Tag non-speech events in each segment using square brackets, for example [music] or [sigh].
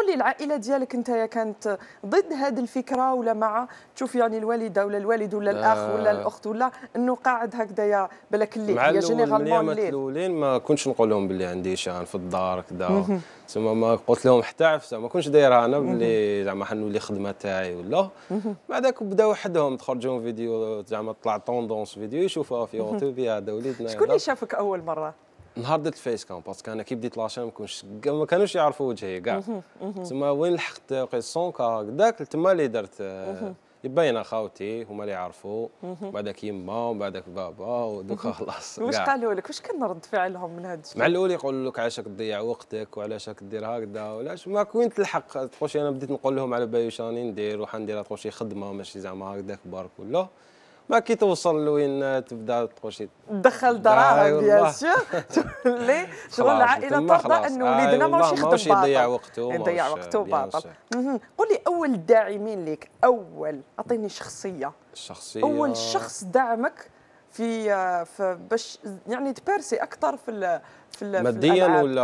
قول لي العائله ديالك انت كانت ضد هذه الفكره ولا مع تشوف يعني الوالده ولا الوالد ولا الاخ آه. ولا الاخت ولا انه قاعد هكذايا بالك اللي هي جينيرالمون الليل الاولين ما كنتش نقول لهم باللي عندي شان في الدار كذا ثم ما قلت لهم حتى عفسه ما كنتش دايرها انا باللي زعما حنولي خدمه تاعي ولا بعد داك بداو وحدهم تخرجوا فيديو زعما طلع طوندونس فيديو يشوفوها في يوتيوب يا هذا وليدنا شكون اللي شافك اول مره نهار درت الفيس كام باسكو انا كي بديت لاشين ما كنتش ما كانوش يعرفوا وجهي كاع تما وين لحقت لقيت قيسون هكذاك تما اللي درت آه، باينه خاوتي هما اللي يعرفوا بعدك يما وبعدك بابا ودوكا خلاص واش قالوا لك واش كان رد فعلهم من هذا الشيء مع الاول يقول لك علاش تضيع وقتك وعلاش راك دير هكذا وعلاش ما وين تلحق تقولش انا بديت نقول لهم على بالي واش راني ندير وحندير تقولش خدمه ماشي زعما هكذاك بارك ولا ما كي توصل لوين تبدا تقول تدخل دراهم بيان سور [laughs] تولي شغل العائله ترضى ان وليدنا ماشي يخدم باطل يضيع وقته يضيع وقته باطل قول لي اول الداعمين ليك اول اعطيني شخصيه شخصيه اول شخص دعمك في, آه، باش يعني تبارسي اكثر في الـ في الـ ماديا ولا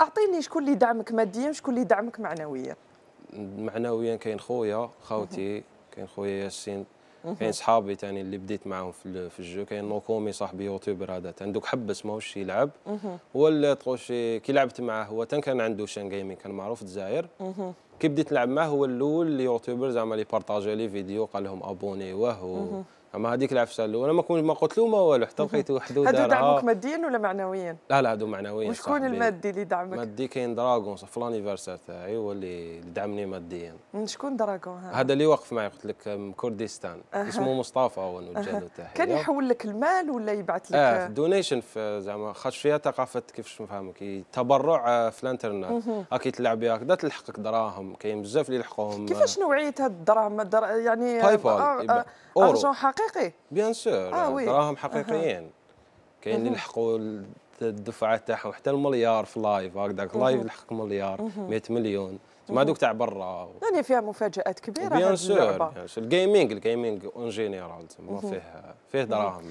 اعطيني شكون اللي دعمك ماديا شكون اللي دعمك معنويا معنويا كاين خويا خوتي كاين خويا ياسين كاين يعني صحابي ثاني اللي بديت معاهم في, في الجو كاين نوكومي صاحبي يوتيوبر هذا عندك حبس ماهوش يلعب هو اللي طوشي كي لعبت معاه هو تن كان عنده شان جيمنج كان معروف الجزائر كي بديت نلعب معاه هو الاول يوتيوبر زعما اللي بارطاجي لي فيديو قال لهم ابوني ابونيوه اما هذيك العفشه الاولى ما كنت ما قلت له ما والو حتى لقيت حدود هذا دعمك ماديا ولا معنويا؟ لا لا هذو معنويا وشكون المادي اللي دعمك؟ مادي كاين دراغون في لانيفرسير تاعي هو اللي دعمني ماديا شكون دراغون هذا هذا اللي واقف معي قلت لك من كردستان أه. اسمه مصطفى ونوجه أه. تاعي كان يحول لك المال ولا يبعث لك اه دونيشن زعما خاطر فيها ثقافه كيفاش نفهمك تبرع آه، في الانترنت هاكي تلعب بها هكذا تلحقك دراهم كاين بزاف اللي يلحقوهم كيفاش نوعيه هاد الدراهم يعني آه، آه، باي باي ارجون حقيقي حقيقي بيان سور آه وي. تراهم حقيقيين كاين اللي لحقوا الدفعات تاعهم حتى المليار في لايف هكذاك لايف لحق مليار 100 مليون ما دوك تاع برا يعني فيها مفاجات كبيره بيان سور الجيمنج الجيمنج اون جينيرال فيه فيه دراهم